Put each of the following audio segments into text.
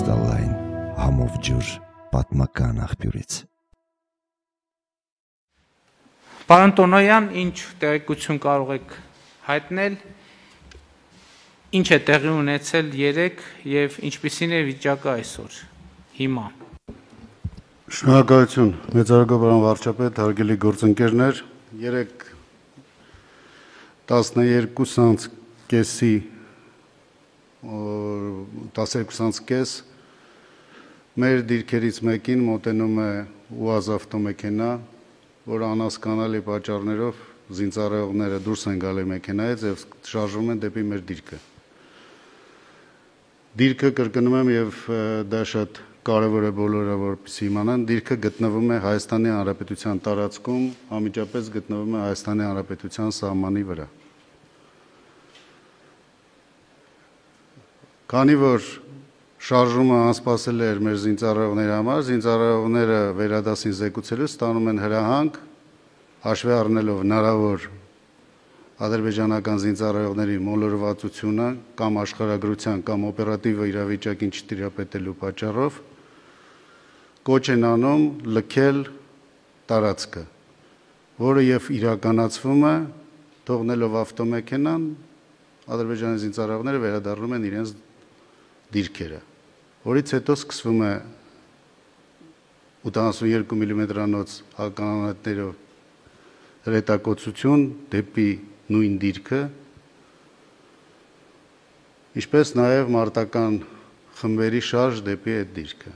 ստալ այն համով ջուր պատմական աղբյուրից։ Պարոն Տոնոյան, ինչ տեղեկություն կարող եք հայտնել։ Ինչ է տեղի ունեցել 3 եւ ինչպիսին է վիճակը այսօր հիմա։ Շնորհակալություն, մեծարգո պարոն վարչապետ, հարգելի գործընկերներ, 3 12-ից կեսի 12-ից կես 12 Մեր դիրքերից մեկին մոտենում է ՈՒԱԶ ավտոմեքենա, որ անհասկանալի պատճառներով զինծառայողները դուրս են գալի մեքենայից եւ շարժվում են դեպի մեր դիրքը։ Դիրքը կրկնում եմ եւ դա շատ կարևոր է բոլորը որպեսզի իմանան, դիրքը գտնվում է Հայաստանի Հանրապետության տարածքում, ամիջապես գտնվում է Հայաստանի Հանրապետության սահմանի վրա։ Քանի որ շարժումը անսպասել էր մեր զինծառայողների համար, զինծառայողները վերադասին զեկուցելուց ստանում են հրահանգ, հաշվի առնելով հնարավոր ադրբեջանական զինծառայողների մոլորվածությունը կամ աշխարհագրության կամ օպերատիվ իրավիճակին չտիրապետելու պատճառով կոչ են անում լքել տարածքը, որը եւ իրականացվում է թողնելով ավտոմեքենան ադրբեջանի զինծառայողները վերադառնում են իրենց դիրքերը որից հետո սկսվում է 82 մմ-անոց mm հականանետներով հրետակոծություն դեպի նույն դիրքը, ինչպես նաև մարտական խմբերի շարժ դեպի այդ դիրքը,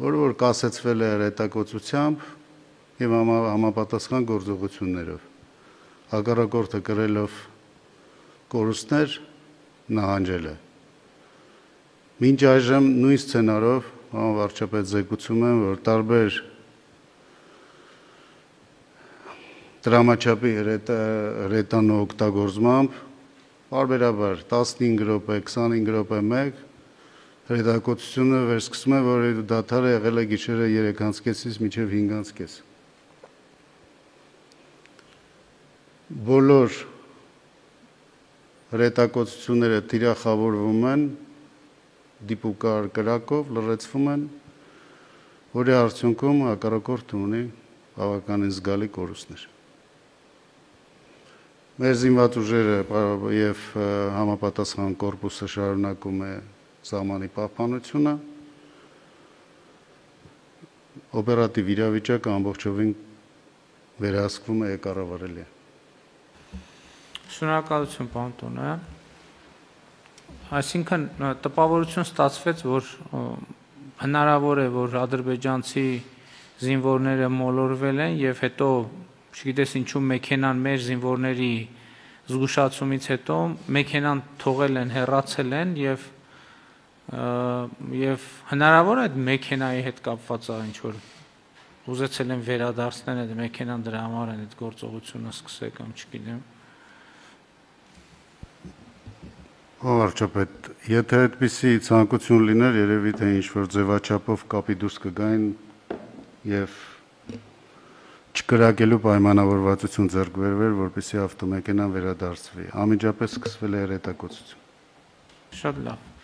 որը որ կասեցվել է հրետակոծությամբ եւ համապատասխան գործողություններով։ Հակառակորդը կրելով կորուստներ նահանջել է։ Մինչ այժմ նույն սցենարով անվարչապես զեկուցում եմ, որ տարբեր դրամաչափի ռետանո օգտագործմամբ բարբերաբար 15 րոպե, 25 րոպե 1 Հետակոծությունը վերսկսում է, որ դաթարը եղել է գիշերը 3-անցկեսից մինչև 5-անցկես։ Բոլոր հետակոծությունները տիրախավորվում են դիպուկար կրակով լրացվում են, որի արդյունքում հակառակորդը ունի բավականին զգալի կորուստներ։ Մեր զինված ուժերը եւ համապատասխան կորպուսը շարունակում է սահմանի պահպանությունը։ Օպերատիվ իրավիճակը ամբողջովին վերահսկվում է կառավարելի։ Շնորհակալություն, պարոն Տոնյան։ Այսինքն տպավորություն ստացվեց, որ հնարավոր է, որ ադրբեջանցի զինվորները մոլորվել են եւ հետո, չգիտես ինչու մեքենան մեր զինվորների զգուշացումից հետո մեքենան թողել են, հեռացել են եւ եւ հնարավոր է այդ մեքենայի հետ կապված է ինչ որ ուզեցել են վերադարձնել այդ մեքենան դրա համար են այդ գործողությունը սկսել կամ չգիտեմ։ Վարչապետ, եթե այդպիսի ցանկություն լիներ, երևի թե ինչ-որ ձևաչափով կապի դուրս կգային եւ չկրակելու պայմանավորվածություն ձեռք բերվեր, որպեսզի ավտոմեքենան վերադարձվի։ Անմիջապես սկսվել է հրետակոծություն։ Շատ լավ։